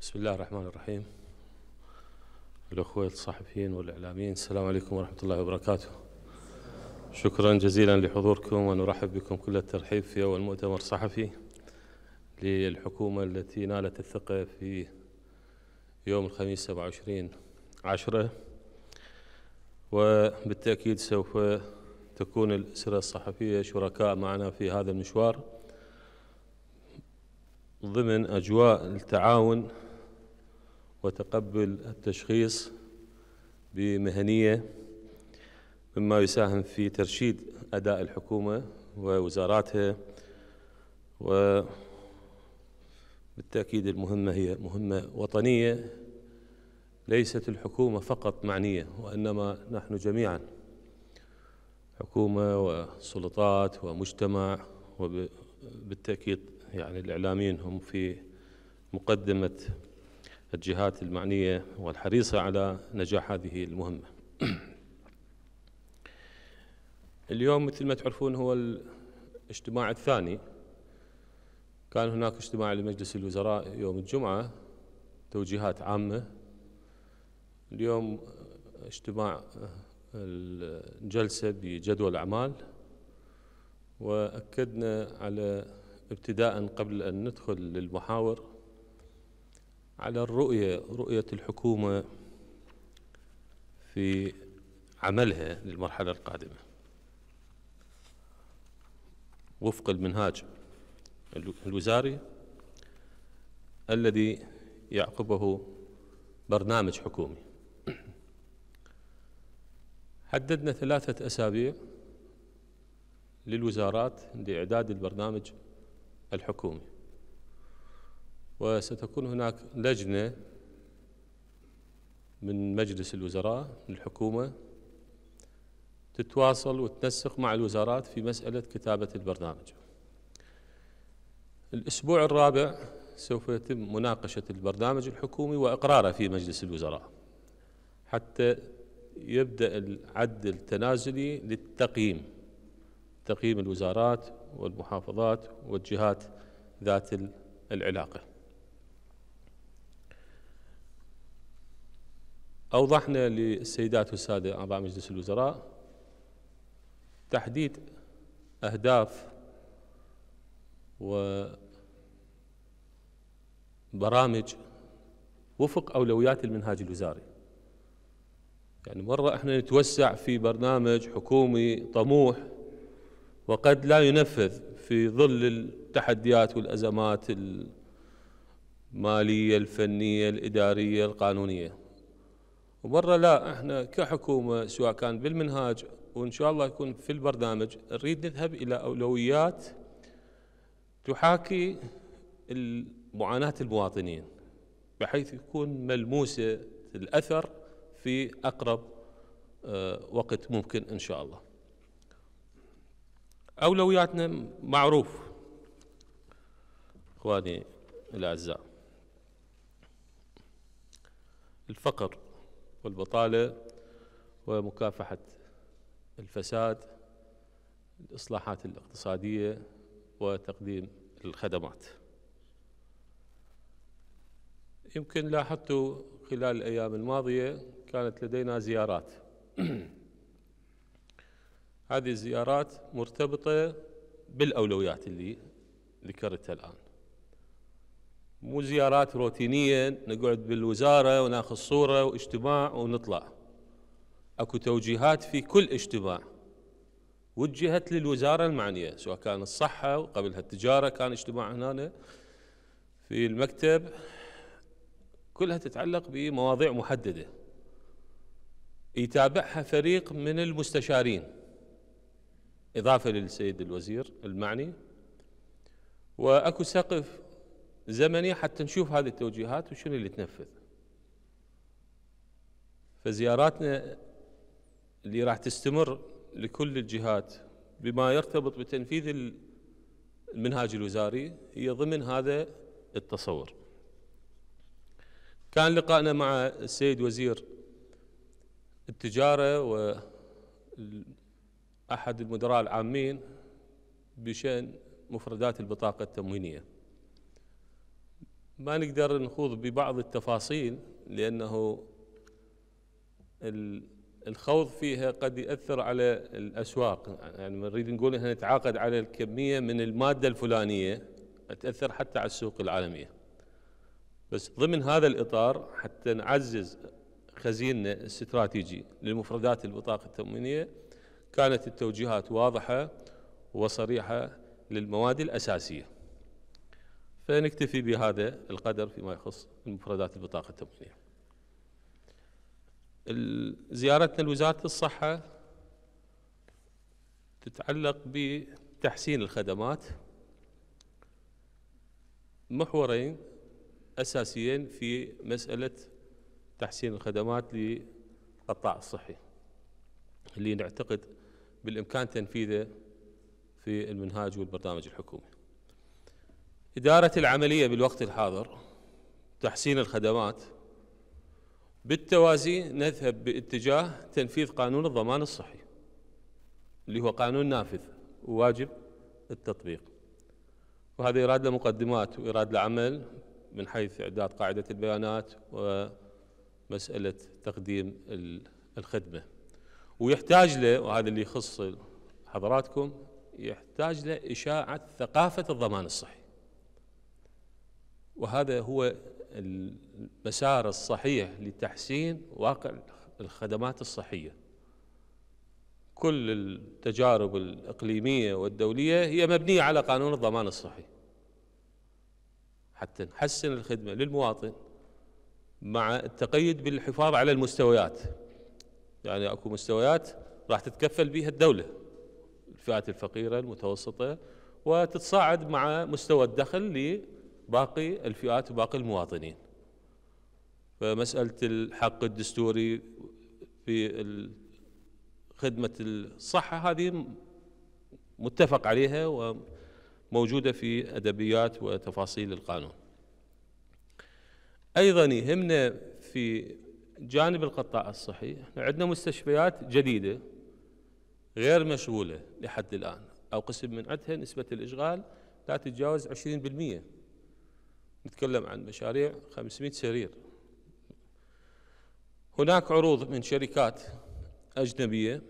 بسم الله الرحمن الرحيم الأخوة الصحفيين والإعلاميين السلام عليكم ورحمة الله وبركاته شكرا جزيلا لحضوركم ونرحب بكم كل الترحيب في أول مؤتمر صحفي للحكومة التي نالت الثقة في يوم الخميس 27 عشرة وبالتأكيد سوف تكون الأسرة الصحفية شركاء معنا في هذا المشوار ضمن أجواء التعاون وتقبل التشخيص بمهنية مما يساهم في ترشيد أداء الحكومة ووزاراتها وبالتأكيد المهمة هي مهمة وطنية ليست الحكومة فقط معنية وإنما نحن جميعا حكومة وسلطات ومجتمع وبالتأكيد يعني الإعلاميين هم في مقدمة الجهات المعنية والحريصة على نجاح هذه المهمة اليوم مثل ما تعرفون هو الاجتماع الثاني كان هناك اجتماع لمجلس الوزراء يوم الجمعة توجيهات عامة اليوم اجتماع الجلسة بجدول أعمال وأكدنا على ابتداء قبل أن ندخل للمحاور على الرؤية رؤية الحكومة في عملها للمرحلة القادمة وفق المنهاج الوزاري الذي يعقبه برنامج حكومي حددنا ثلاثة أسابيع للوزارات لإعداد البرنامج الحكومي وستكون هناك لجنة من مجلس الوزراء الحكومة تتواصل وتنسق مع الوزارات في مسألة كتابة البرنامج الأسبوع الرابع سوف يتم مناقشة البرنامج الحكومي وإقراره في مجلس الوزراء حتى يبدأ العد التنازلي للتقييم تقييم الوزارات والمحافظات والجهات ذات العلاقه أوضحنا للسيدات والسادة أعضاء مجلس الوزراء تحديد أهداف وبرامج وفق أولويات المنهاج الوزاري يعني مرة احنا نتوسع في برنامج حكومي طموح وقد لا ينفذ في ظل التحديات والأزمات المالية الفنية الإدارية القانونية وبرا لا احنا كحكومه سواء كان بالمنهاج وان شاء الله يكون في البرنامج نريد نذهب الى اولويات تحاكي معاناه المواطنين بحيث يكون ملموسه الاثر في اقرب آه، وقت ممكن ان شاء الله. اولوياتنا معروف اخواني الاعزاء الفقر والبطالة ومكافحة الفساد الإصلاحات الاقتصادية وتقديم الخدمات يمكن لاحظت خلال الأيام الماضية كانت لدينا زيارات هذه الزيارات مرتبطة بالأولويات اللي ذكرتها الآن مو زيارات روتينية نقعد بالوزارة وناخذ صورة واجتماع ونطلع اكو توجيهات في كل اجتماع وجهت للوزارة المعنية سواء كان الصحة وقبلها التجارة كان اجتماع هنا في المكتب كلها تتعلق بمواضيع محددة يتابعها فريق من المستشارين إضافة للسيد الوزير المعني وأكو سقف زمني حتى نشوف هذه التوجيهات وشنو اللي تنفذ فزياراتنا اللي راح تستمر لكل الجهات بما يرتبط بتنفيذ المنهاج الوزاري هي ضمن هذا التصور كان لقائنا مع السيد وزير التجارة و أحد المدراء العامين بشأن مفردات البطاقة التموينية ما نقدر نخوض ببعض التفاصيل لأنه الخوض فيها قد يأثر على الأسواق يعني نريد نقول إحنا نتعاقد على الكمية من المادة الفلانية تأثر حتى على السوق العالمية بس ضمن هذا الإطار حتى نعزز خزيننا الاستراتيجي للمفردات البطاقة التموينية كانت التوجيهات واضحة وصريحة للمواد الأساسية فنكتفي بهذا القدر فيما يخص المفردات البطاقة التموينية زيارتنا لوزارة الصحة تتعلق بتحسين الخدمات محورين أساسيين في مسألة تحسين الخدمات للقطاع الصحي اللي نعتقد بالإمكان تنفيذه في المنهاج والبرنامج الحكومي إدارة العملية بالوقت الحاضر تحسين الخدمات بالتوازي نذهب باتجاه تنفيذ قانون الضمان الصحي اللي هو قانون نافذ وواجب التطبيق وهذا إرادة له مقدمات وإرادة له عمل من حيث إعداد قاعدة البيانات ومسألة تقديم الخدمة ويحتاج له وهذا اللي يخص حضراتكم يحتاج له إشاعة ثقافة الضمان الصحي وهذا هو المسار الصحيح لتحسين واقع الخدمات الصحية كل التجارب الإقليمية والدولية هي مبنية على قانون الضمان الصحي حتى نحسن الخدمة للمواطن مع التقيد بالحفاظ على المستويات يعني اكو مستويات راح تتكفل بها الدولة الفئات الفقيرة المتوسطة وتتصاعد مع مستوى الدخل باقي الفئات وباقي المواطنين فمسألة الحق الدستوري في خدمة الصحة هذه متفق عليها وموجودة في أدبيات وتفاصيل القانون أيضا يهمنا في جانب القطاع الصحي عندنا مستشفيات جديدة غير مشغولة لحد الآن أو قسم من عدها نسبة الإشغال لا تتجاوز 20% نتكلم عن مشاريع 500 سرير هناك عروض من شركات أجنبية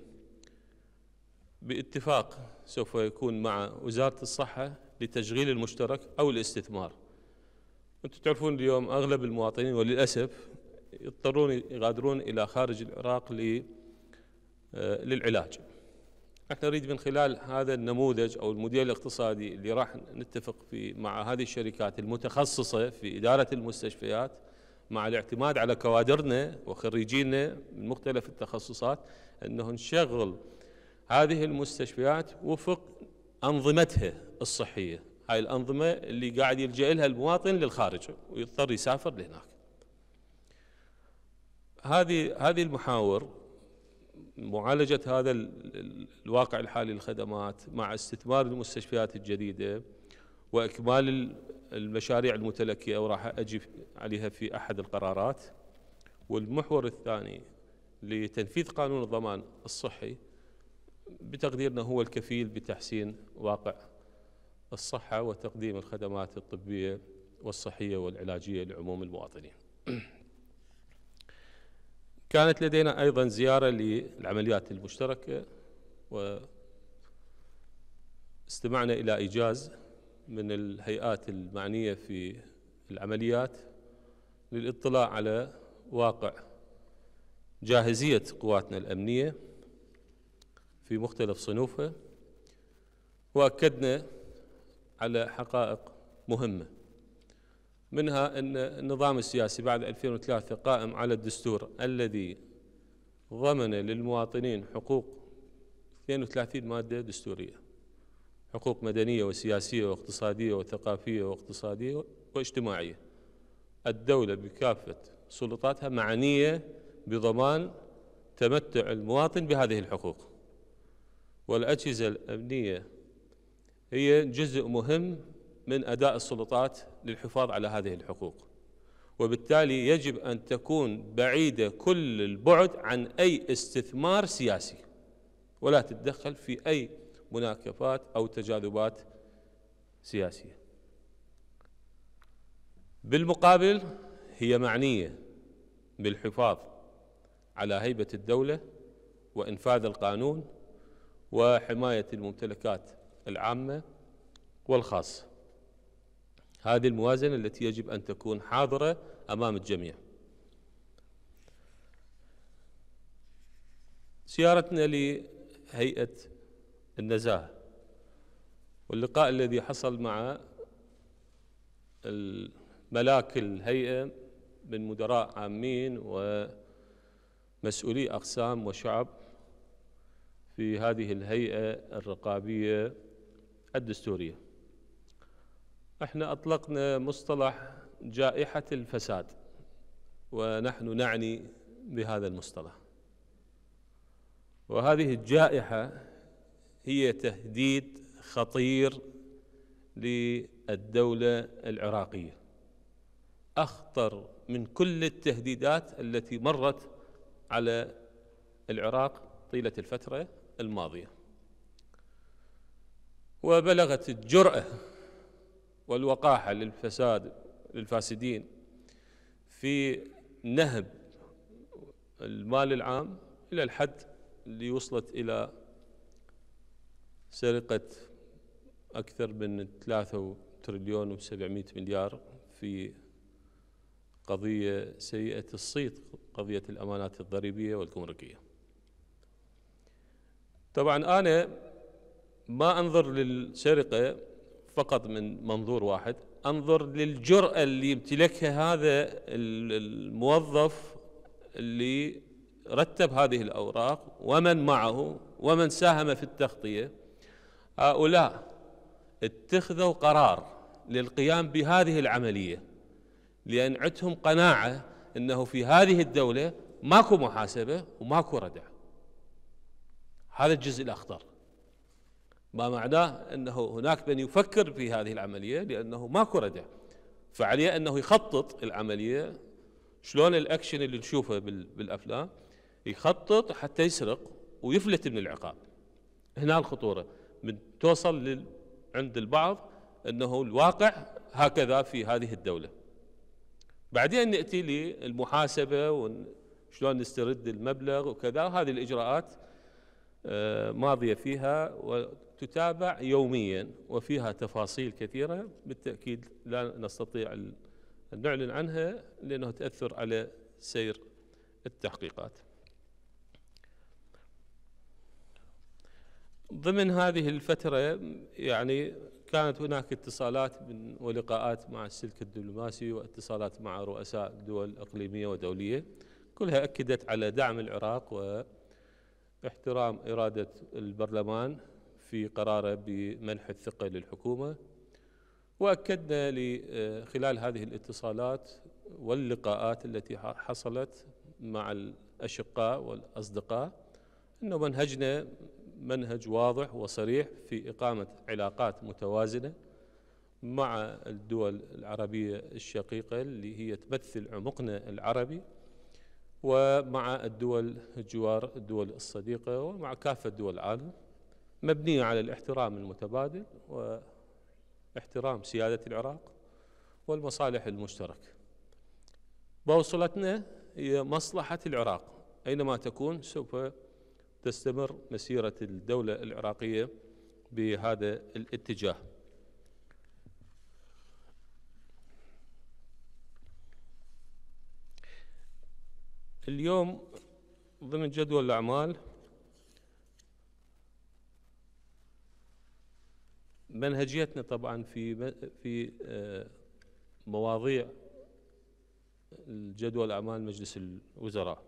باتفاق سوف يكون مع وزارة الصحة لتشغيل المشترك أو الاستثمار أنتم تعرفون اليوم أغلب المواطنين وللأسف يضطرون يغادرون إلى خارج العراق آه، للعلاج احنا نريد من خلال هذا النموذج او الموديل الاقتصادي اللي راح نتفق في مع هذه الشركات المتخصصه في اداره المستشفيات مع الاعتماد على كوادرنا وخريجينا من مختلف التخصصات انه نشغل هذه المستشفيات وفق انظمتها الصحيه، هاي الانظمه اللي قاعد يلجا لها المواطن للخارج ويضطر يسافر لهناك. هذه هذه المحاور معالجة هذا الواقع الحالي للخدمات مع استثمار المستشفيات الجديدة وإكمال المشاريع المتلكية وراح أجي عليها في أحد القرارات والمحور الثاني لتنفيذ قانون الضمان الصحي بتقديرنا هو الكفيل بتحسين واقع الصحة وتقديم الخدمات الطبية والصحية والعلاجية لعموم المواطنين كانت لدينا أيضا زيارة للعمليات المشتركة واستمعنا إلى إيجاز من الهيئات المعنية في العمليات للاطلاع على واقع جاهزية قواتنا الأمنية في مختلف صنوفها وأكدنا على حقائق مهمة منها أن النظام السياسي بعد 2003 قائم على الدستور الذي ضمن للمواطنين حقوق 32 مادة دستورية حقوق مدنية وسياسية واقتصادية وثقافية واقتصادية واجتماعية الدولة بكافة سلطاتها معنية بضمان تمتع المواطن بهذه الحقوق والأجهزة الأمنية هي جزء مهم من اداء السلطات للحفاظ على هذه الحقوق وبالتالي يجب ان تكون بعيده كل البعد عن اي استثمار سياسي ولا تتدخل في اي مناكفات او تجاذبات سياسيه بالمقابل هي معنيه بالحفاظ على هيبه الدوله وانفاذ القانون وحمايه الممتلكات العامه والخاصه هذه الموازنة التي يجب أن تكون حاضرة أمام الجميع زيارتنا لهيئة النزاهة واللقاء الذي حصل مع ملاك الهيئة من مدراء عامين ومسؤولي أقسام وشعب في هذه الهيئة الرقابية الدستورية احنا اطلقنا مصطلح جائحه الفساد ونحن نعني بهذا المصطلح وهذه الجائحه هي تهديد خطير للدوله العراقيه اخطر من كل التهديدات التي مرت على العراق طيله الفتره الماضيه وبلغت الجراه والوقاحة للفساد للفاسدين في نهب المال العام إلى الحد اللي وصلت إلى سرقة أكثر من 3 تريليون و700 مليار في قضية سيئة الصيت قضية الأمانات الضريبية والجمركية طبعا أنا ما أنظر للسرقة فقط من منظور واحد انظر للجرأة اللي يمتلكها هذا الموظف اللي رتب هذه الأوراق ومن معه ومن ساهم في التغطية هؤلاء اتخذوا قرار للقيام بهذه العملية لأن عندهم قناعة أنه في هذه الدولة ماكو محاسبة وماكو ردع هذا الجزء الأخطر ما معناه أنه هناك من يفكر في هذه العملية لأنه ماكو ردع فعليه أنه يخطط العملية شلون الأكشن اللي نشوفه بالأفلام يخطط حتى يسرق ويفلت من العقاب هنا الخطورة من توصل لل عند البعض أنه الواقع هكذا في هذه الدولة بعدين نأتي للمحاسبة وشلون نسترد المبلغ وكذا هذه الإجراءات آه، ماضية فيها تتابع يوميا وفيها تفاصيل كثيرة بالتأكيد لا نستطيع أن نعلن عنها لأنه تأثر على سير التحقيقات ضمن هذه الفترة يعني كانت هناك اتصالات ولقاءات مع السلك الدبلوماسي واتصالات مع رؤساء دول إقليمية ودولية كلها أكدت على دعم العراق واحترام إرادة البرلمان في قراره بمنح الثقة للحكومة وأكدنا آه، خلال هذه الاتصالات واللقاءات التي حصلت مع الأشقاء والأصدقاء أن منهجنا منهج واضح وصريح في إقامة علاقات متوازنة مع الدول العربية الشقيقة اللي هي تمثل عمقنا العربي ومع الدول جوار الدول الصديقة ومع كافة دول العالم مبنية على الاحترام المتبادل واحترام سيادة العراق والمصالح المشتركة بوصلتنا هي مصلحة العراق أينما تكون سوف تستمر مسيرة الدولة العراقية بهذا الاتجاه اليوم ضمن جدول الأعمال منهجيتنا طبعا في في آه، مواضيع الجدول أعمال مجلس الوزراء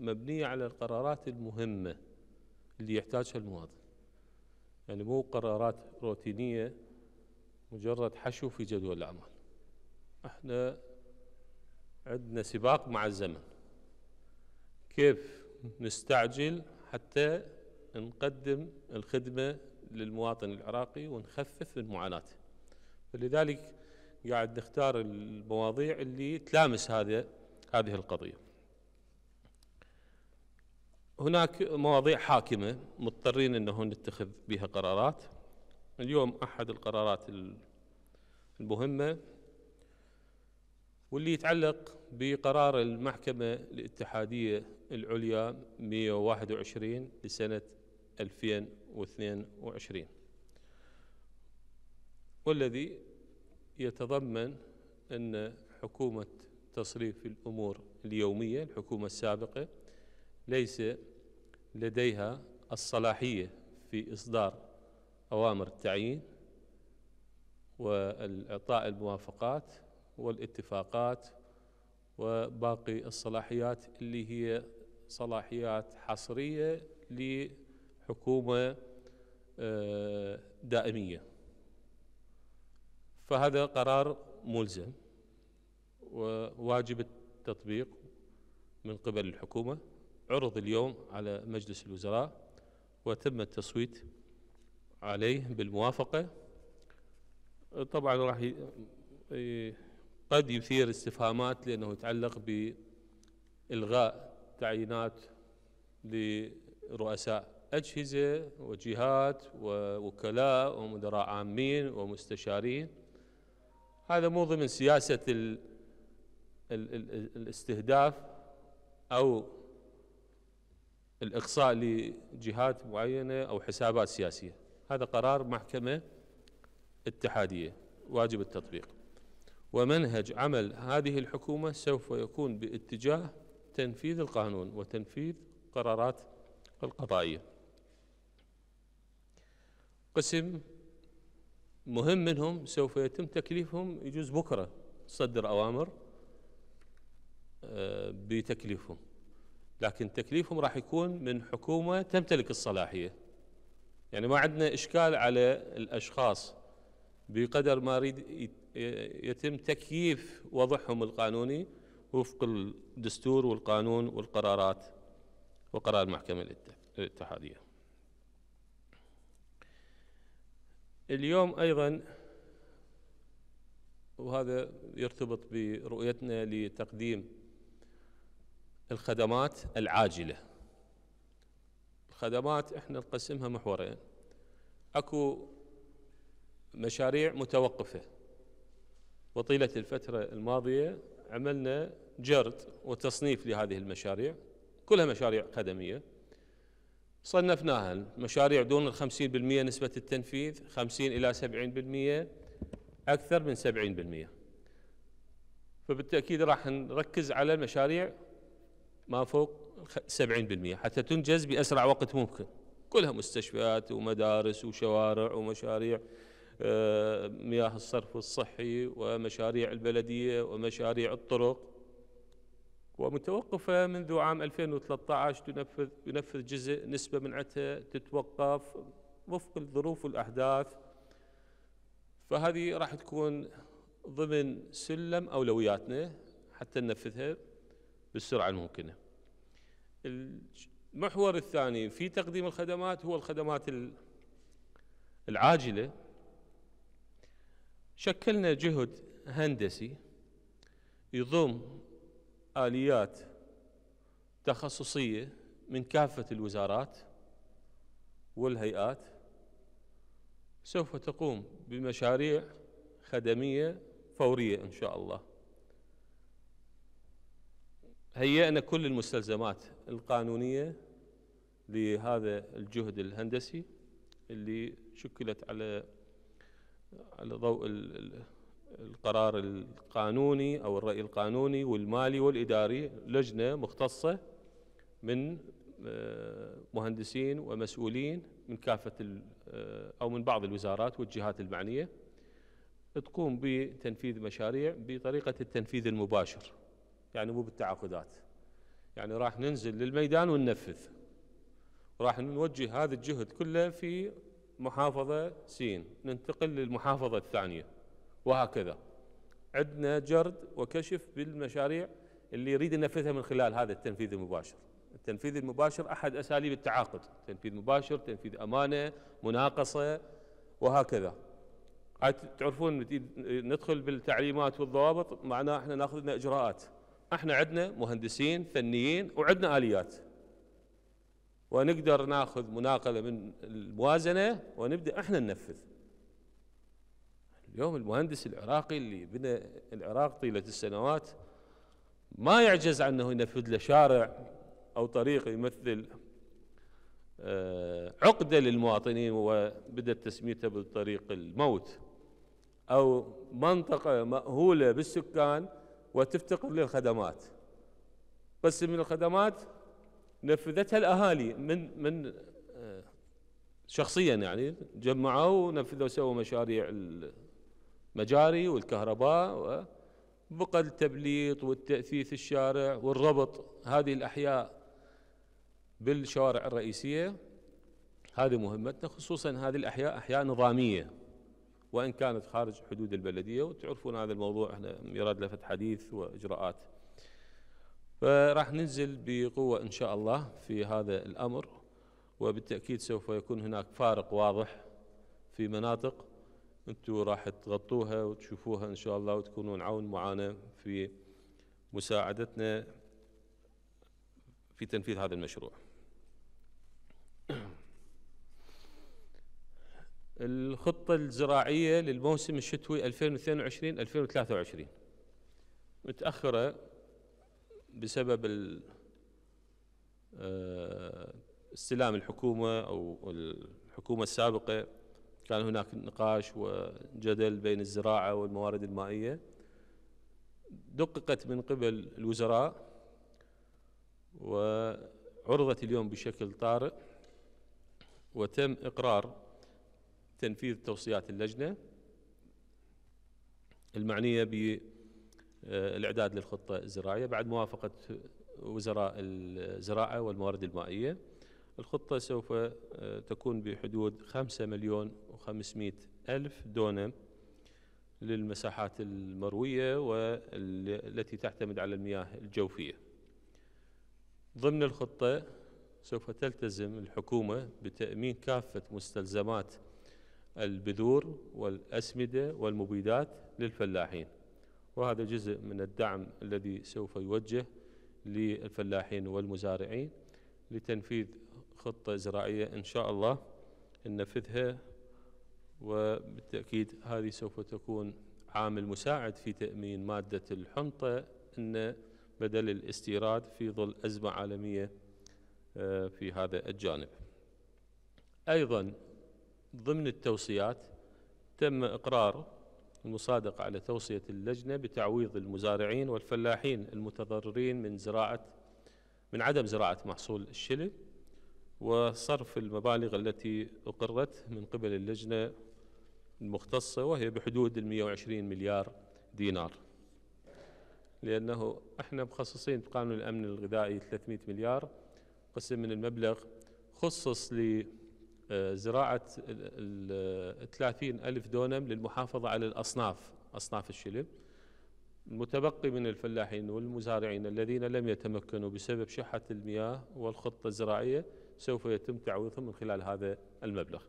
مبنية على القرارات المهمة اللي يحتاجها المواطن يعني مو قرارات روتينية مجرد حشو في جدول الأعمال احنا عندنا سباق مع الزمن كيف نستعجل حتى نقدم الخدمة للمواطن العراقي ونخفف من معاناته فلذلك قاعد نختار المواضيع اللي تلامس هذا هذه القضية هناك مواضيع حاكمة مضطرين أنه نتخذ بها قرارات اليوم أحد القرارات المهمة واللي يتعلق بقرار المحكمة الاتحادية العليا 121 لسنة 2000 2022 والذي يتضمن أن حكومة تصريف الأمور اليومية الحكومة السابقة ليس لديها الصلاحية في إصدار أوامر التعيين وإعطاء الموافقات والاتفاقات وباقي الصلاحيات اللي هي صلاحيات حصرية حكومة آه، دائمية فهذا قرار ملزم وواجب التطبيق من قبل الحكومة عرض اليوم على مجلس الوزراء وتم التصويت عليه بالموافقة طبعا راح قد يثير استفهامات لأنه يتعلق بإلغاء تعيينات لرؤساء أجهزة وجهات ووكلاء ومدراء عامين ومستشارين هذا مو ضمن سياسة الـ الـ الـ الاستهداف أو الإقصاء لجهات معينة أو حسابات سياسية هذا قرار محكمة اتحادية واجب التطبيق ومنهج عمل هذه الحكومة سوف يكون باتجاه تنفيذ القانون وتنفيذ قرارات القضائية قسم مهم منهم سوف يتم تكليفهم يجوز بكرة تصدر أوامر آه، بتكليفهم لكن تكليفهم راح يكون من حكومة تمتلك الصلاحية يعني ما عندنا إشكال على الأشخاص بقدر ما يريد يتم تكييف وضعهم القانوني وفق الدستور والقانون والقرارات وقرار المحكمة الاتحادية اليوم أيضا وهذا يرتبط برؤيتنا لتقديم الخدمات العاجلة الخدمات احنا نقسمها محورين اكو مشاريع متوقفة وطيلة الفترة الماضية عملنا جرد وتصنيف لهذه المشاريع كلها مشاريع خدمية صنفناها مشاريع دون ال 50% نسبة التنفيذ 50 إلى 70% أكثر من 70% فبالتأكيد راح نركز على المشاريع ما فوق 70% حتى تنجز بأسرع وقت ممكن كلها مستشفيات ومدارس وشوارع ومشاريع آه، مياه الصرف الصحي ومشاريع البلدية ومشاريع الطرق ومتوقفة منذ عام 2013 تنفذ ينفذ جزء نسبة منعتها تتوقف وفق الظروف والأحداث فهذه راح تكون ضمن سلم أولوياتنا حتى ننفذها بالسرعة الممكنة المحور الثاني في تقديم الخدمات هو الخدمات العاجلة شكلنا جهد هندسي يضم آليات تخصصية من كافة الوزارات والهيئات سوف تقوم بمشاريع خدمية فورية إن شاء الله هيئنا كل المستلزمات القانونية لهذا الجهد الهندسي اللي شكلت على على ضوء القرار القانوني أو الرأي القانوني والمالي والإداري لجنة مختصة من آه، مهندسين ومسؤولين من كافة آه، أو من بعض الوزارات والجهات المعنية تقوم بتنفيذ مشاريع بطريقة التنفيذ المباشر يعني مو بالتعاقدات يعني راح ننزل للميدان وننفذ راح نوجه هذا الجهد كله في محافظة سين ننتقل للمحافظة الثانية وهكذا عندنا جرد وكشف بالمشاريع اللي يريد ينفذها من خلال هذا التنفيذ المباشر التنفيذ المباشر أحد أساليب التعاقد تنفيذ مباشر تنفيذ أمانة مناقصة وهكذا تعرفون ندخل بالتعليمات والضوابط معناه احنا لنا اجراءات احنا عندنا مهندسين فنيين وعندنا اليات ونقدر ناخذ مناقله من الموازنه ونبدا احنا ننفذ اليوم المهندس العراقي اللي بنى العراق طيلة السنوات ما يعجز عنه ينفذ له شارع أو طريق يمثل آه، عقدة للمواطنين وبدت تسميتها بالطريق الموت أو منطقة مأهولة بالسكان وتفتقر للخدمات قسم من الخدمات نفذتها الأهالي من من آه، شخصيا يعني جمعوا ونفذوا سووا مشاريع مجاري والكهرباء بقى التبليط والتأثيث الشارع والربط هذه الأحياء بالشوارع الرئيسية هذه مهمتنا خصوصا هذه الأحياء أحياء نظامية وإن كانت خارج حدود البلدية وتعرفون هذا الموضوع احنا يراد لفت حديث وإجراءات فراح ننزل بقوة إن شاء الله في هذا الأمر وبالتأكيد سوف يكون هناك فارق واضح في مناطق انتم راح تغطوها وتشوفوها ان شاء الله وتكونون عون معانا في مساعدتنا في تنفيذ هذا المشروع. الخطة الزراعية للموسم الشتوي 2022 2023 متأخرة بسبب آه، استلام الحكومة أو الحكومة السابقة كان هناك نقاش وجدل بين الزراعة والموارد المائية دققت من قبل الوزراء وعرضت اليوم بشكل طارئ وتم إقرار تنفيذ توصيات اللجنة المعنية بالإعداد للخطة الزراعية بعد موافقة وزراء الزراعة والموارد المائية الخطة سوف آه، تكون بحدود خمسة مليون وخمسمائة ألف دونم للمساحات المروية والتي تعتمد على المياه الجوفية ضمن الخطة سوف تلتزم الحكومة بتأمين كافة مستلزمات البذور والأسمدة والمبيدات للفلاحين وهذا جزء من الدعم الذي سوف يوجه للفلاحين والمزارعين لتنفيذ خطة زراعية إن شاء الله ننفذها وبالتأكيد هذه سوف تكون عامل مساعد في تأمين مادة الحنطة أن بدل الاستيراد في ظل أزمة عالمية آه، في هذا الجانب أيضا ضمن التوصيات تم إقرار المصادقة على توصية اللجنة بتعويض المزارعين والفلاحين المتضررين من زراعة من عدم زراعة محصول الشلل وصرف المبالغ التي أقرت من قبل اللجنة المختصة وهي بحدود ال 120 مليار دينار لأنه احنا مخصصين بقانون الأمن الغذائي 300 مليار قسم من المبلغ خصص لزراعة آه، 30 ألف دونم للمحافظة على الأصناف أصناف الشلم المتبقي من الفلاحين والمزارعين الذين لم يتمكنوا بسبب شحة المياه والخطة الزراعية سوف يتم تعويضهم من خلال هذا المبلغ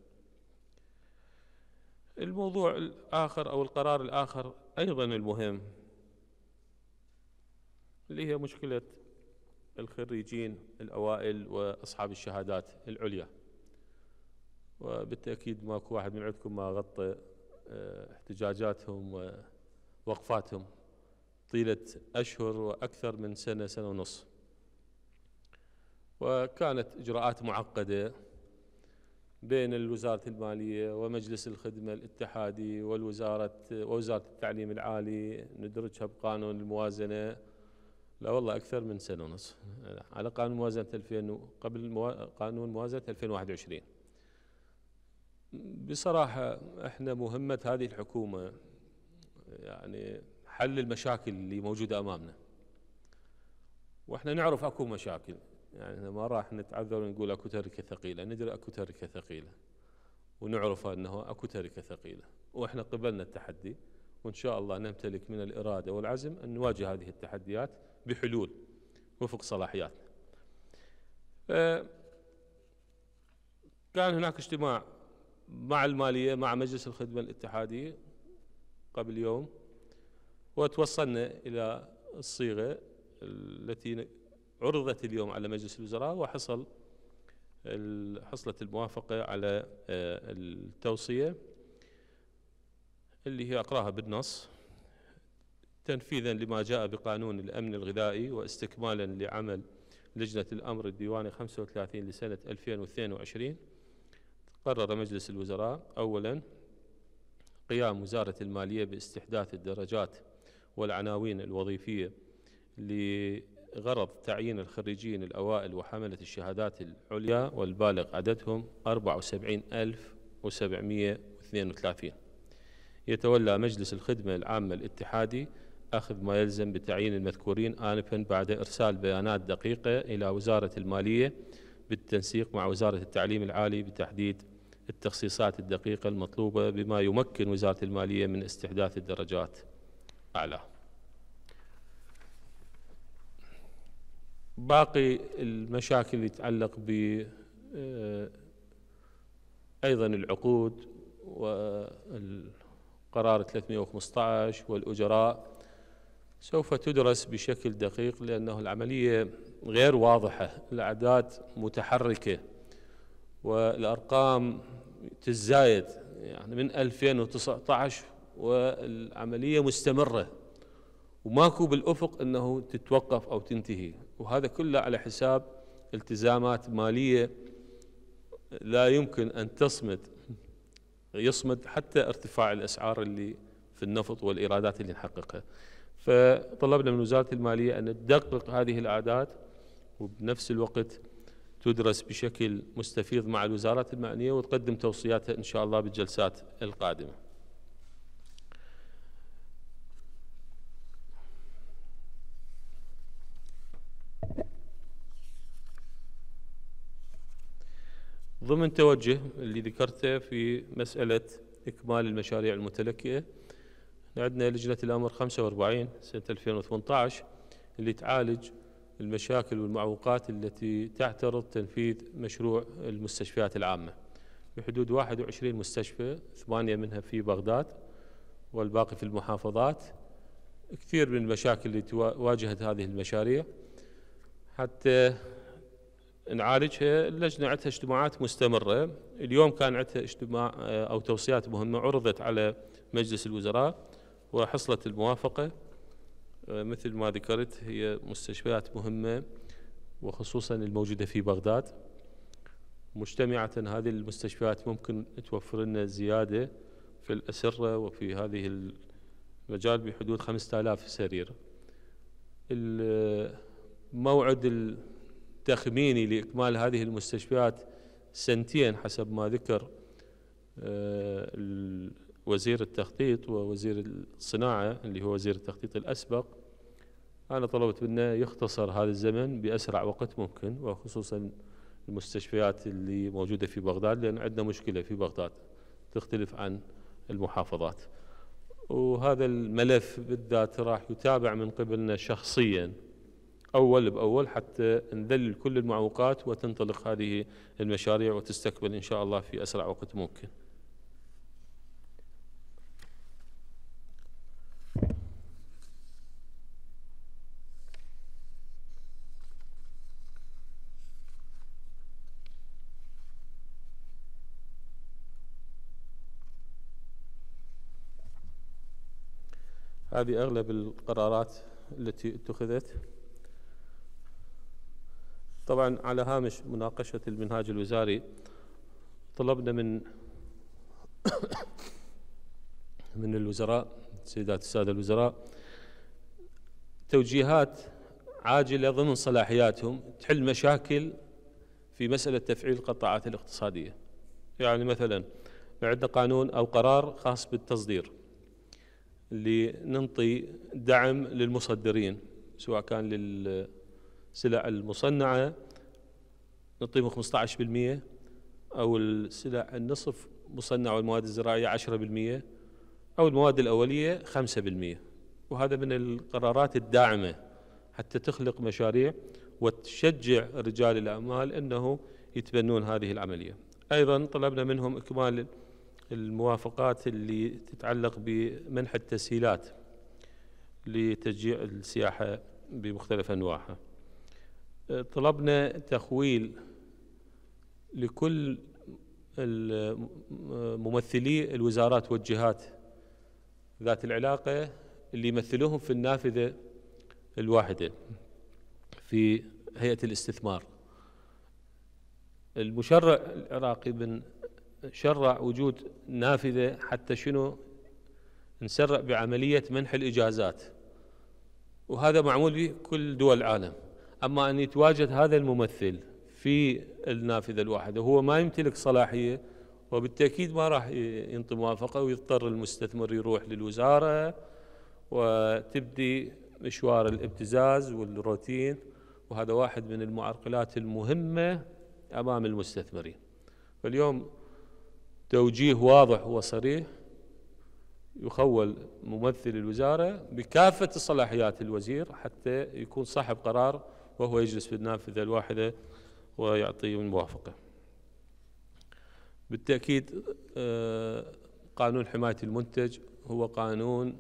الموضوع الآخر أو القرار الآخر أيضا المهم اللي هي مشكلة الخريجين الأوائل وأصحاب الشهادات العليا وبالتأكيد ماكو واحد من عندكم ما غطى آه، احتجاجاتهم ووقفاتهم طيلة أشهر وأكثر من سنة سنة ونصف وكانت إجراءات معقدة بين وزارة المالية ومجلس الخدمة الاتحادي والوزارة ووزارة التعليم العالي ندرجها بقانون الموازنة لا والله أكثر من سنة ونص على قانون موازنة 2000 قبل مو... قانون موازنة 2021 بصراحة احنا مهمة هذه الحكومة يعني حل المشاكل اللي موجودة أمامنا واحنا نعرف اكو مشاكل يعني ما راح نتعذر ونقول اكو تركه ثقيله ندري اكو تركه ثقيله ونعرف انه اكو تركه ثقيله واحنا قبلنا التحدي وان شاء الله نمتلك من الاراده والعزم ان نواجه هذه التحديات بحلول وفق صلاحياتنا. آه، كان هناك اجتماع مع الماليه مع مجلس الخدمه الاتحاديه قبل يوم وتوصلنا الى الصيغه التي عرضت اليوم على مجلس الوزراء وحصل حصلت الموافقة على آه، التوصية اللي هي أقراها بالنص تنفيذا لما جاء بقانون الأمن الغذائي واستكمالا لعمل لجنة الأمر الديواني 35 لسنة 2022 قرر مجلس الوزراء أولا قيام وزارة المالية باستحداث الدرجات والعناوين الوظيفية غرض تعيين الخريجين الأوائل وحملة الشهادات العليا والبالغ عددهم 74732 يتولى مجلس الخدمة العامة الاتحادي أخذ ما يلزم بتعيين المذكورين آنفا بعد إرسال بيانات دقيقة إلى وزارة المالية بالتنسيق مع وزارة التعليم العالي بتحديد التخصيصات الدقيقة المطلوبة بما يمكن وزارة المالية من استحداث الدرجات أعلاه باقي المشاكل اللي تتعلق ب آه، ايضا العقود والقرار 315 والاجراء سوف تدرس بشكل دقيق لانه العمليه غير واضحه الاعداد متحركه والارقام تزايد يعني من 2019 والعمليه مستمره وماكو بالأفق أنه تتوقف أو تنتهي وهذا كله على حساب التزامات مالية لا يمكن أن تصمد يصمد حتى ارتفاع الأسعار اللي في النفط والإيرادات اللي نحققها فطلبنا من وزارة المالية أن تدقق هذه الأعداد وبنفس الوقت تدرس بشكل مستفيض مع الوزارات المعنية وتقدم توصياتها إن شاء الله بالجلسات القادمة ضمن توجه اللي ذكرته في مسألة إكمال المشاريع المتلكئة عندنا لجنة الأمر 45 سنة 2018 اللي تعالج المشاكل والمعوقات التي تعترض تنفيذ مشروع المستشفيات العامة بحدود 21 مستشفى ثمانية منها في بغداد والباقي في المحافظات كثير من المشاكل اللي واجهت هذه المشاريع حتى نعالجها اللجنه عندها اجتماعات مستمره اليوم كان عندها اجتماع آه، او توصيات مهمه عرضت على مجلس الوزراء وحصلت الموافقه آه، مثل ما ذكرت هي مستشفيات مهمه وخصوصا الموجوده في بغداد مجتمعه هذه المستشفيات ممكن توفر لنا زياده في الاسره وفي هذه المجال بحدود 5000 سرير آه، موعد تخميني لإكمال هذه المستشفيات سنتين حسب ما ذكر آه، وزير التخطيط ووزير الصناعة اللي هو وزير التخطيط الأسبق أنا طلبت منه يختصر هذا الزمن بأسرع وقت ممكن وخصوصا المستشفيات اللي موجودة في بغداد لأن عندنا مشكلة في بغداد تختلف عن المحافظات وهذا الملف بالذات راح يتابع من قبلنا شخصياً أول بأول حتى نذلل كل المعوقات وتنطلق هذه المشاريع وتستكمل إن شاء الله في أسرع وقت ممكن هذه أغلب القرارات التي اتخذت طبعا على هامش مناقشة المنهاج الوزاري طلبنا من من الوزراء سيدات السادة الوزراء توجيهات عاجلة ضمن صلاحياتهم تحل مشاكل في مسألة تفعيل القطاعات الاقتصادية يعني مثلا عندنا قانون أو قرار خاص بالتصدير اللي ننطي دعم للمصدرين سواء كان لل السلع المصنعة نعطيهم 15% أو السلع النصف مصنعة والمواد الزراعية 10% أو المواد الأولية 5% وهذا من القرارات الداعمة حتى تخلق مشاريع وتشجع رجال الأعمال أنه يتبنون هذه العملية أيضا طلبنا منهم إكمال الموافقات اللي تتعلق بمنح التسهيلات لتشجيع السياحة بمختلف أنواعها طلبنا تخويل لكل ممثلي الوزارات والجهات ذات العلاقة اللي يمثلوهم في النافذة الواحدة في هيئة الاستثمار المشرع العراقي بن شرع وجود نافذة حتى شنو نسرع بعملية منح الإجازات وهذا معمول بكل دول العالم أما أن يتواجد هذا الممثل في النافذة الواحدة هو ما يمتلك صلاحية وبالتأكيد ما راح ينطي موافقة ويضطر المستثمر يروح للوزارة وتبدي مشوار الابتزاز والروتين وهذا واحد من المعرقلات المهمة أمام المستثمرين فاليوم توجيه واضح وصريح يخول ممثل الوزارة بكافة صلاحيات الوزير حتى يكون صاحب قرار وهو يجلس في النافذة الواحدة ويعطي الموافقة بالتأكيد آه، قانون حماية المنتج هو قانون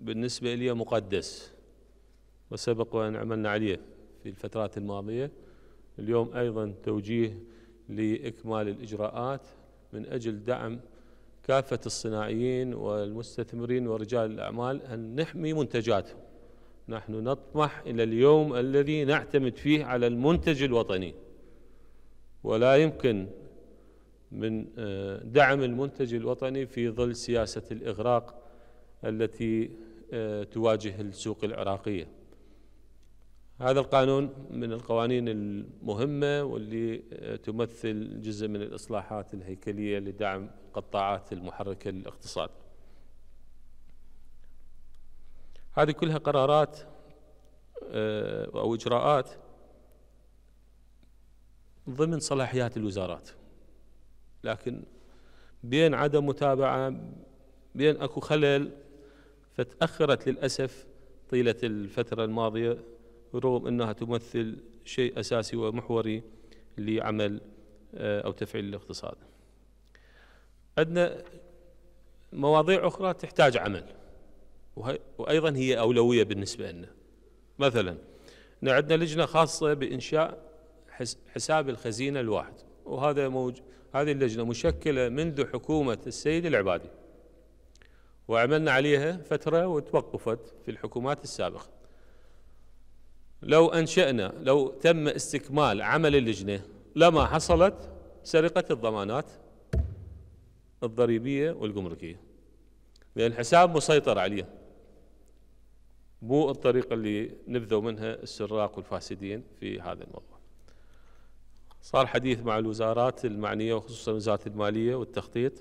بالنسبة لي مقدس وسبق وأن عملنا عليه في الفترات الماضية اليوم أيضا توجيه لإكمال الإجراءات من أجل دعم كافة الصناعيين والمستثمرين ورجال الأعمال أن نحمي منتجاتهم نحن نطمح إلى اليوم الذي نعتمد فيه على المنتج الوطني ولا يمكن من آه، دعم المنتج الوطني في ظل سياسة الإغراق التي آه، تواجه السوق العراقية هذا القانون من القوانين المهمة واللي آه، تمثل جزء من الإصلاحات الهيكلية لدعم قطاعات المحركة للاقتصاد هذه كلها قرارات آه، أو إجراءات ضمن صلاحيات الوزارات لكن بين عدم متابعة بين أكو خلل فتأخرت للأسف طيلة الفترة الماضية رغم أنها تمثل شيء أساسي ومحوري لعمل آه، أو تفعيل الاقتصاد عندنا مواضيع أخرى تحتاج عمل وأيضا هي أولوية بالنسبة لنا مثلا عندنا لجنة خاصة بإنشاء حساب الخزينة الواحد وهذا موج... هذه اللجنة مشكلة منذ حكومة السيد العبادي وعملنا عليها فترة وتوقفت في الحكومات السابقة لو أنشأنا لو تم استكمال عمل اللجنة لما حصلت سرقة الضمانات الضريبية والجمركية لأن الحساب مسيطر عليه مو الطريقة اللي نبذوا منها السراق والفاسدين في هذا الموضوع صار حديث مع الوزارات المعنية وخصوصا وزارة المالية والتخطيط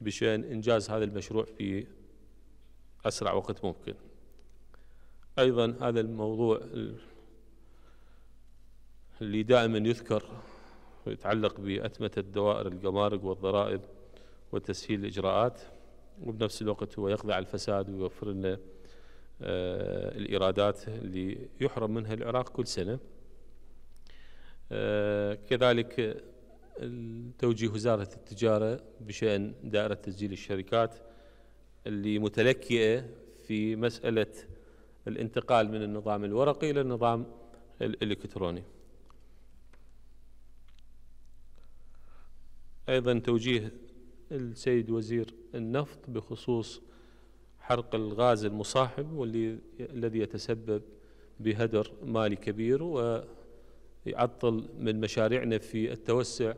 بشأن إنجاز هذا المشروع في أسرع وقت ممكن أيضا هذا الموضوع اللي دائما يذكر ويتعلق بأتمتة الدوائر الجمارك والضرائب وتسهيل الإجراءات وبنفس الوقت هو يقضي على الفساد ويوفر لنا آه، الإيرادات اللي يحرم منها العراق كل سنة آه، كذلك توجيه وزارة التجارة بشأن دائرة تسجيل الشركات اللي متلكئة في مسألة الانتقال من النظام الورقي إلى النظام الإلكتروني أيضا توجيه السيد وزير النفط بخصوص حرق الغاز المصاحب والذي الذي يتسبب بهدر مالي كبير ويعطل من مشاريعنا في التوسع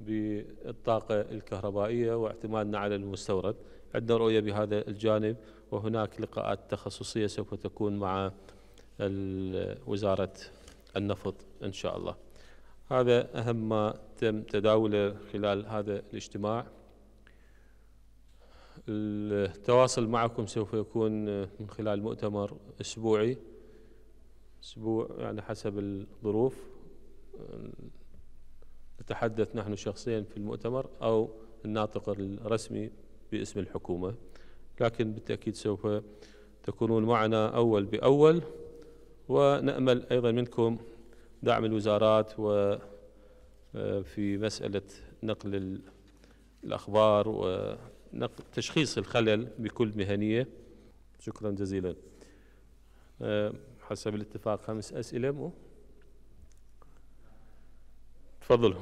بالطاقة الكهربائية واعتمادنا على المستورد عندنا رؤية بهذا الجانب وهناك لقاءات تخصصية سوف تكون مع وزارة النفط إن شاء الله هذا أهم ما تم تداوله خلال هذا الاجتماع التواصل معكم سوف يكون من خلال مؤتمر أسبوعي أسبوع يعني حسب الظروف نتحدث نحن شخصيا في المؤتمر أو الناطق الرسمي باسم الحكومة لكن بالتأكيد سوف تكونون معنا أول بأول ونأمل أيضا منكم دعم الوزارات وفي آه، مسألة نقل الأخبار و تشخيص الخلل بكل مهنية شكرا جزيلا آه، حسب الاتفاق خمس أسئلة مو تفضلوا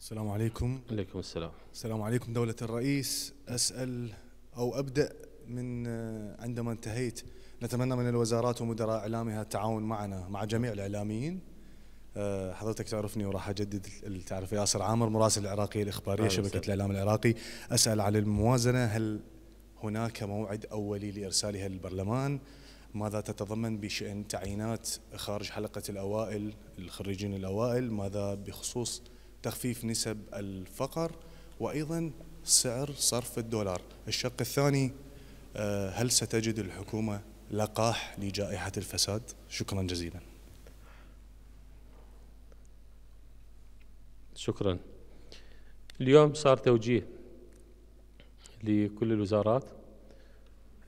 السلام عليكم عليكم السلام السلام عليكم دولة الرئيس أسأل أو أبدأ من آه، عندما انتهيت نتمنى من الوزارات ومدراء إعلامها التعاون معنا مع جميع الإعلاميين آه، حضرتك تعرفني وراح اجدد التعريف ياسر عامر مراسل العراقي الاخباريه شبكه الاعلام العراقي اسال على الموازنه هل هناك موعد اولي لارسالها للبرلمان ماذا تتضمن بشان تعيينات خارج حلقه الاوائل الخريجين الاوائل ماذا بخصوص تخفيف نسب الفقر وايضا سعر صرف الدولار الشق الثاني آه، هل ستجد الحكومه لقاح لجائحه الفساد شكرا جزيلا شكرا اليوم صار توجيه لكل الوزارات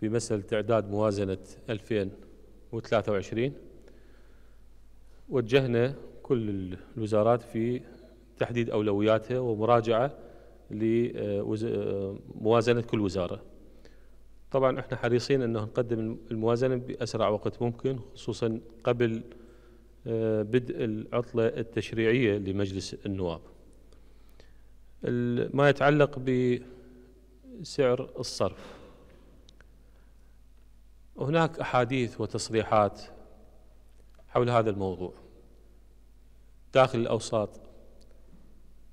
في مسألة إعداد موازنة 2023 وجهنا كل الوزارات في تحديد أولوياتها ومراجعة لموازنة كل وزارة طبعا احنا حريصين انه نقدم الموازنة بأسرع وقت ممكن خصوصا قبل آه، بدء العطلة التشريعية لمجلس النواب ما يتعلق بسعر الصرف هناك أحاديث وتصريحات حول هذا الموضوع داخل الأوساط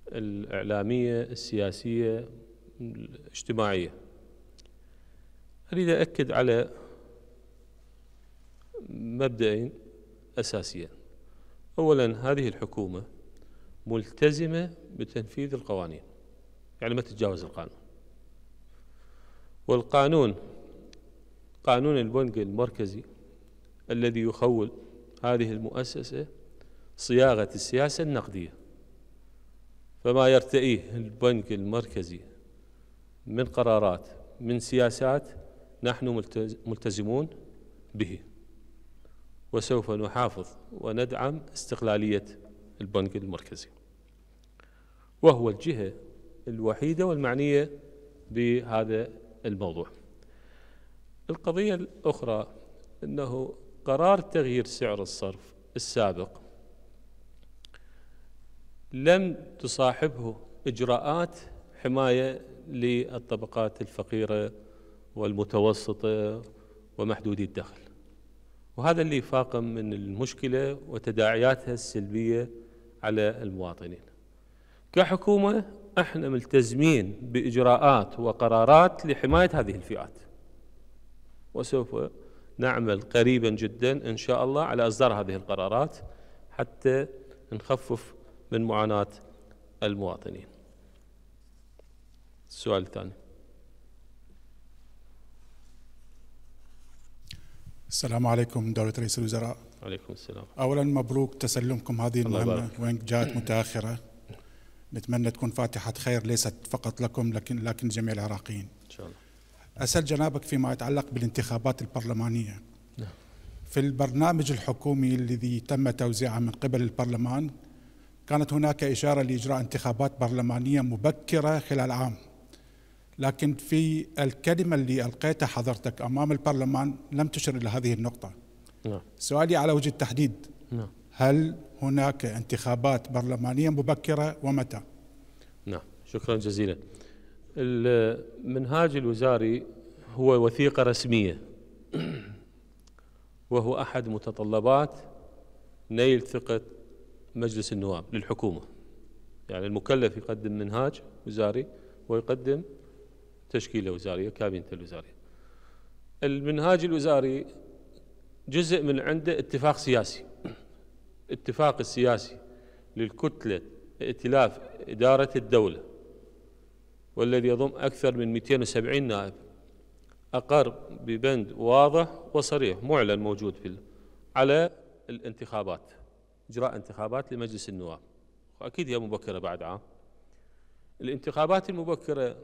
الإعلامية السياسية الاجتماعية أريد أأكد على مبدئين أساسيين أولا هذه الحكومة ملتزمة بتنفيذ القوانين يعني ما تتجاوز القانون والقانون قانون البنك المركزي الذي يخول هذه المؤسسة صياغة السياسة النقدية فما يرتئيه البنك المركزي من قرارات من سياسات نحن ملتزمون به وسوف نحافظ وندعم استقلالية البنك المركزي وهو الجهة الوحيدة والمعنية بهذا الموضوع القضية الأخرى أنه قرار تغيير سعر الصرف السابق لم تصاحبه إجراءات حماية للطبقات الفقيرة والمتوسطة ومحدودي الدخل وهذا اللي فاقم من المشكلة وتداعياتها السلبية على المواطنين كحكومة احنا ملتزمين بإجراءات وقرارات لحماية هذه الفئات وسوف نعمل قريبا جدا إن شاء الله على إصدار هذه القرارات حتى نخفف من معاناة المواطنين السؤال الثاني السلام عليكم دولة رئيس الوزراء عليكم السلام أولا مبروك تسلمكم هذه المهمة وإن جاءت متأخرة نتمنى تكون فاتحة خير ليست فقط لكم لكن لكن جميع العراقيين إن شاء الله أسأل جنابك فيما يتعلق بالانتخابات البرلمانية نعم. في البرنامج الحكومي الذي تم توزيعه من قبل البرلمان كانت هناك إشارة لإجراء انتخابات برلمانية مبكرة خلال عام لكن في الكلمة اللي ألقيتها حضرتك أمام البرلمان لم تشر إلى هذه النقطة نعم. سؤالي على وجه التحديد نعم. هل هناك انتخابات برلمانية مبكرة ومتى؟ نعم شكرا جزيلا المنهاج الوزاري هو وثيقة رسمية وهو أحد متطلبات نيل ثقة مجلس النواب للحكومة يعني المكلف يقدم منهاج وزاري ويقدم تشكيله وزاريه كابينه الوزاريه المنهاج الوزاري جزء من عنده اتفاق سياسي اتفاق السياسي للكتلة ائتلاف إدارة الدولة والذي يضم أكثر من 270 نائب أقر ببند واضح وصريح معلن موجود في على الانتخابات إجراء انتخابات لمجلس النواب وأكيد هي مبكرة بعد عام الانتخابات المبكرة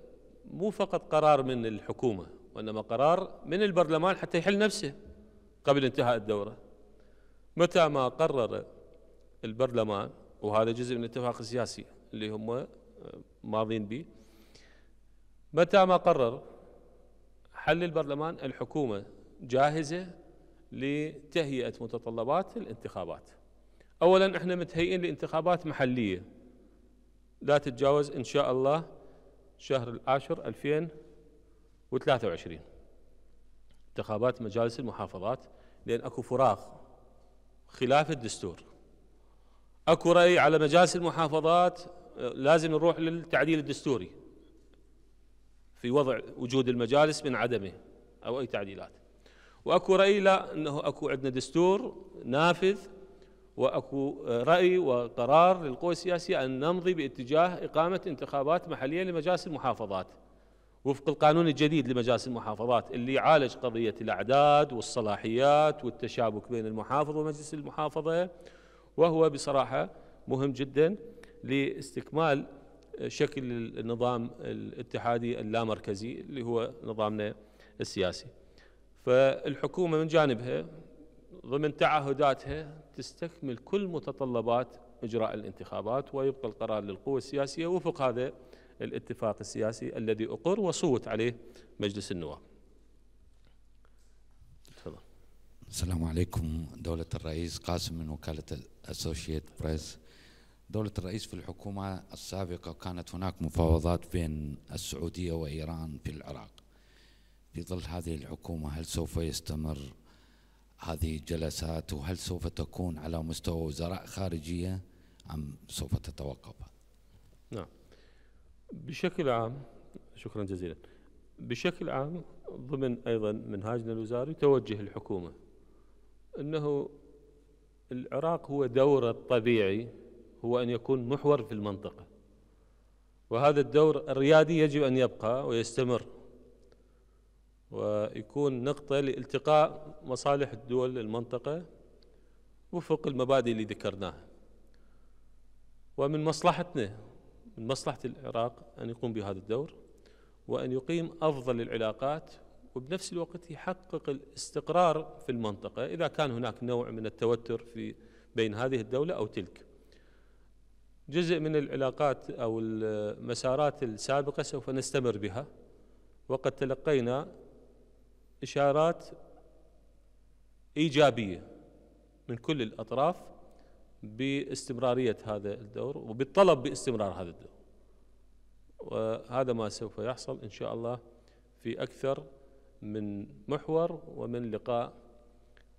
مو فقط قرار من الحكومة وإنما قرار من البرلمان حتى يحل نفسه قبل انتهاء الدورة متى ما قرر البرلمان وهذا جزء من الاتفاق السياسي اللي هم آه، ماضين به متى ما قرر حل البرلمان الحكومة جاهزة لتهيئة متطلبات الانتخابات أولا احنا متهيئين لانتخابات محلية لا تتجاوز إن شاء الله شهر العاشر 2023 انتخابات مجالس المحافظات لأن أكو فراغ خلاف الدستور أكو رأي على مجالس المحافظات آه، لازم نروح للتعديل الدستوري في وضع وجود المجالس من عدمه أو أي تعديلات وأكو رأي لا أنه أكو عندنا دستور نافذ واكو راي وقرار للقوى السياسيه ان نمضي باتجاه اقامه انتخابات محليه لمجالس المحافظات وفق القانون الجديد لمجالس المحافظات اللي يعالج قضيه الاعداد والصلاحيات والتشابك بين المحافظ ومجلس المحافظه وهو بصراحه مهم جدا لاستكمال شكل النظام الاتحادي اللامركزي اللي هو نظامنا السياسي فالحكومه من جانبها ضمن تعهداتها تستكمل كل متطلبات إجراء الانتخابات ويبقى القرار للقوه السياسية وفق هذا الاتفاق السياسي الذي أقر وصوت عليه مجلس النواب تفضل السلام عليكم دولة الرئيس قاسم من وكالة الأسوشيت بريس دولة الرئيس في الحكومة السابقة كانت هناك مفاوضات بين السعودية وإيران في العراق في ظل هذه الحكومة هل سوف يستمر هذه الجلسات وهل سوف تكون على مستوى وزراء خارجية أم سوف تتوقف نعم بشكل عام شكرا جزيلا بشكل عام ضمن أيضا منهاجنا الوزاري توجه الحكومة أنه العراق هو دوره الطبيعي هو أن يكون محور في المنطقة وهذا الدور الريادي يجب أن يبقى ويستمر ويكون نقطة لالتقاء مصالح الدول المنطقة وفق المبادئ اللي ذكرناها ومن مصلحتنا من مصلحة العراق أن يقوم بهذا الدور وأن يقيم أفضل العلاقات وبنفس الوقت يحقق الاستقرار في المنطقة إذا كان هناك نوع من التوتر في بين هذه الدولة أو تلك جزء من العلاقات أو المسارات السابقة سوف نستمر بها وقد تلقينا اشارات ايجابيه من كل الاطراف باستمراريه هذا الدور وبالطلب باستمرار هذا الدور. وهذا ما سوف يحصل ان شاء الله في اكثر من محور ومن لقاء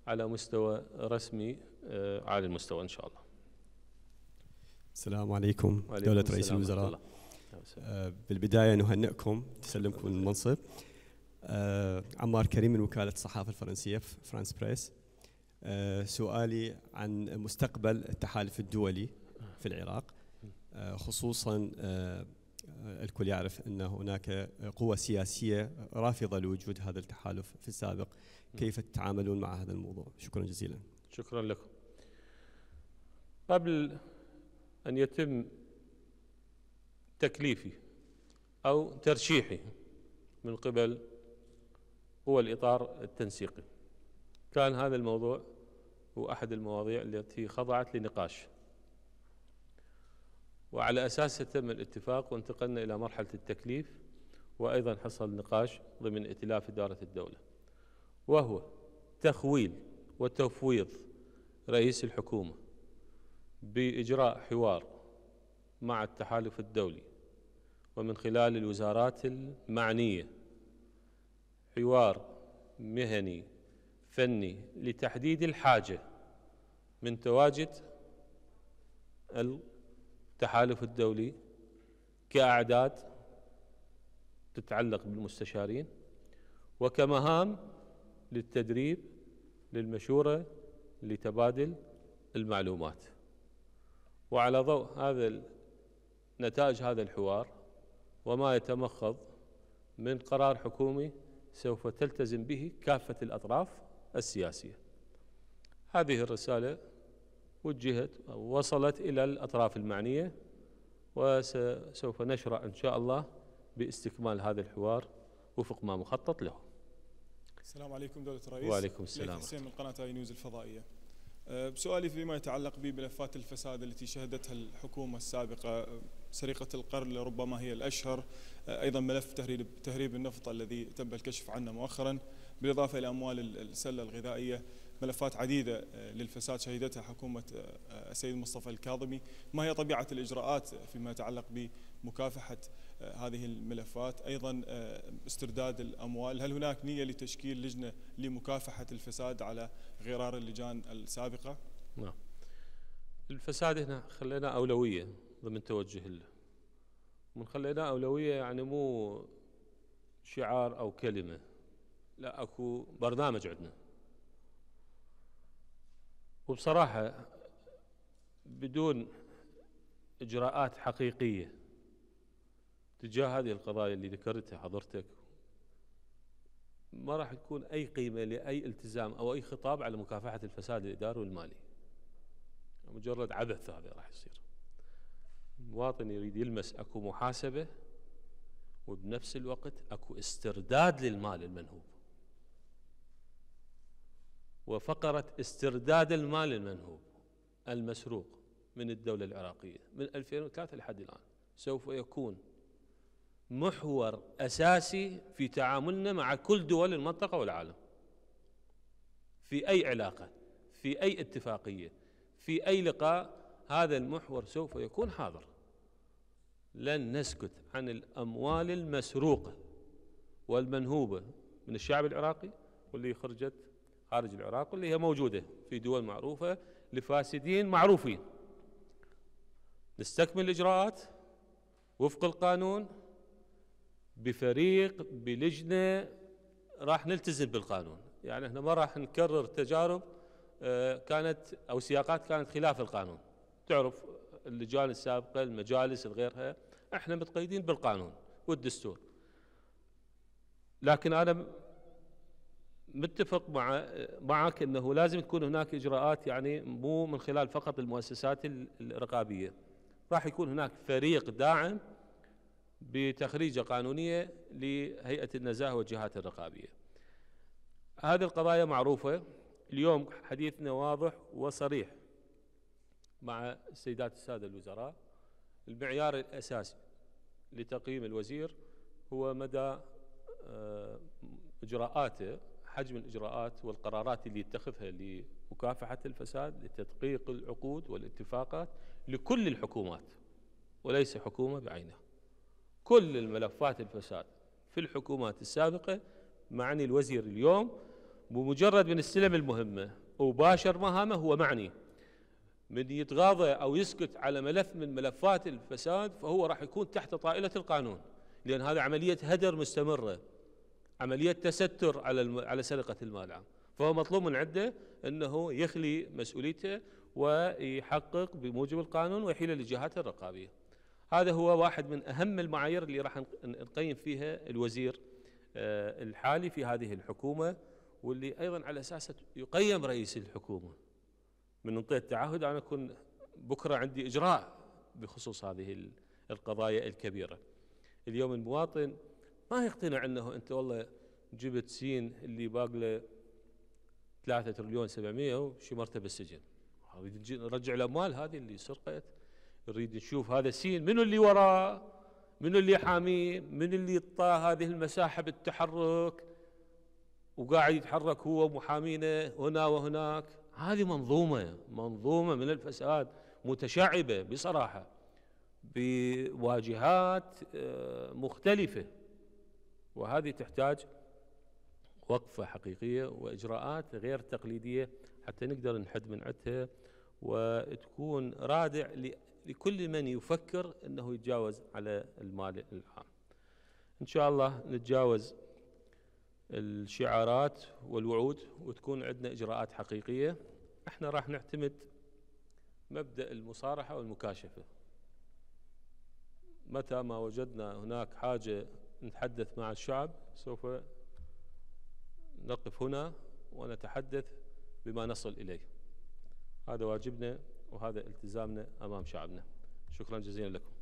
على مستوى رسمي آه، عالي المستوى ان شاء الله. السلام عليكم دولة رئيس الوزراء. آه، بالبداية نهنئكم تسلمكم المنصب. آه عمار كريم من وكالة الصحافة الفرنسية فرانس بريس آه سؤالي عن مستقبل التحالف الدولي في العراق آه خصوصا آه, آه، الكل يعرف أن هناك قوى سياسية رافضة لوجود هذا التحالف في السابق كيف تتعاملون مع هذا الموضوع شكرا جزيلا شكرا لكم قبل أن يتم تكليفي أو ترشيحي من قبل هو الإطار التنسيقي كان هذا الموضوع هو أحد المواضيع التي خضعت لنقاش وعلى أساسه تم الاتفاق وانتقلنا إلى مرحلة التكليف وأيضا حصل نقاش ضمن ائتلاف إدارة الدولة وهو تخويل وتفويض رئيس الحكومة بإجراء حوار مع التحالف الدولي ومن خلال الوزارات المعنيه حوار مهني فني لتحديد الحاجة من تواجد التحالف الدولي كأعداد تتعلق بالمستشارين وكمهام للتدريب للمشورة لتبادل المعلومات وعلى ضوء هذا نتائج هذا الحوار وما يتمخض من قرار حكومي سوف تلتزم به كافة الأطراف السياسية هذه الرسالة وجهت وصلت إلى الأطراف المعنية وسوف نشرع إن شاء الله باستكمال هذا الحوار وفق ما مخطط له السلام عليكم دولة الرئيس وعليكم السلام من قناة اي نيوز الفضائية أه، سؤالي فيما يتعلق بملفات الفساد التي شهدتها الحكومة السابقة أه، سرقة القرن ربما هي الأشهر أه، أيضا ملف تهريب النفط الذي تم الكشف عنه مؤخرا بالإضافة إلى أموال السلة الغذائية ملفات عديدة آه، للفساد شهدتها حكومة آه، آه، السيد مصطفى الكاظمي ما هي طبيعة الإجراءات فيما يتعلق بمكافحة هذه الملفات أيضا استرداد الأموال هل هناك نية لتشكيل لجنة لمكافحة الفساد على غرار اللجان السابقة؟ نعم الفساد هنا خلينا أولوية ضمن توجه له من خلينا أولوية يعني مو شعار أو كلمة لا أكو برنامج عندنا وبصراحة بدون إجراءات حقيقية تجاه هذه القضايا اللي ذكرتها حضرتك ما راح تكون أي قيمة لأي التزام أو أي خطاب على مكافحة الفساد الإداري والمالي مجرد عبث هذا راح يصير المواطن يريد يلمس أكو محاسبة وبنفس الوقت أكو استرداد للمال المنهوب وفقرة استرداد المال المنهوب المسروق من الدولة العراقية من 2003 لحد الآن سوف يكون محور أساسي في تعاملنا مع كل دول المنطقة والعالم في أي علاقة في أي اتفاقية في أي لقاء هذا المحور سوف يكون حاضر لن نسكت عن الأموال المسروقة والمنهوبة من الشعب العراقي واللي خرجت خارج العراق اللي هي موجودة في دول معروفة لفاسدين معروفين نستكمل الإجراءات وفق القانون بفريق بلجنة راح نلتزم بالقانون يعني احنا ما راح نكرر تجارب آه، كانت أو سياقات كانت خلاف القانون تعرف اللجان السابقة المجالس الغيرها احنا متقيدين بالقانون والدستور لكن أنا متفق مع معك انه لازم تكون هناك اجراءات يعني مو من خلال فقط المؤسسات الرقابيه راح يكون هناك فريق داعم بتخريجه قانونيه لهيئه النزاهه والجهات الرقابيه. هذه القضايا معروفه اليوم حديثنا واضح وصريح مع السيدات الساده الوزراء المعيار الاساسي لتقييم الوزير هو مدى آه، اجراءاته حجم الإجراءات والقرارات اللي يتخذها لمكافحة الفساد لتدقيق العقود والاتفاقات لكل الحكومات وليس حكومة بعينها كل الملفات الفساد في الحكومات السابقة معني الوزير اليوم بمجرد من استلم المهمة وباشر مهامه هو معني من يتغاضى أو يسكت على ملف من ملفات الفساد فهو راح يكون تحت طائلة القانون لأن هذا عملية هدر مستمرة عملية تستر على على سرقة المال العام فهو مطلوب من عده أنه يخلي مسؤوليته ويحقق بموجب القانون ويحيل للجهات الرقابية هذا هو واحد من أهم المعايير اللي راح نقيم فيها الوزير آه، الحالي في هذه الحكومة واللي أيضا على أساسه يقيم رئيس الحكومة من ننطي التعهد أنا أكون بكرة عندي إجراء بخصوص هذه القضايا الكبيرة اليوم المواطن ما يقتنع انه انت والله جبت سين اللي باقله 3 تريليون 700 وشي مرتبه السجن نرجع الاموال هذه اللي سرقت نريد نشوف هذا سين منو اللي وراه منو اللي حاميه من اللي طا هذه المساحه بالتحرك وقاعد يتحرك هو محامينه هنا وهناك هذه منظومه منظومه من الفساد متشعبه بصراحه بواجهات آه، مختلفه وهذه تحتاج وقفة حقيقية وإجراءات غير تقليدية حتى نقدر نحد من عدها وتكون رادع لكل من يفكر أنه يتجاوز على المال العام إن شاء الله نتجاوز الشعارات والوعود وتكون عندنا إجراءات حقيقية احنا راح نعتمد مبدأ المصارحة والمكاشفة متى ما وجدنا هناك حاجة نتحدث مع الشعب سوف نقف هنا ونتحدث بما نصل إليه هذا واجبنا وهذا التزامنا أمام شعبنا شكرا جزيلا لكم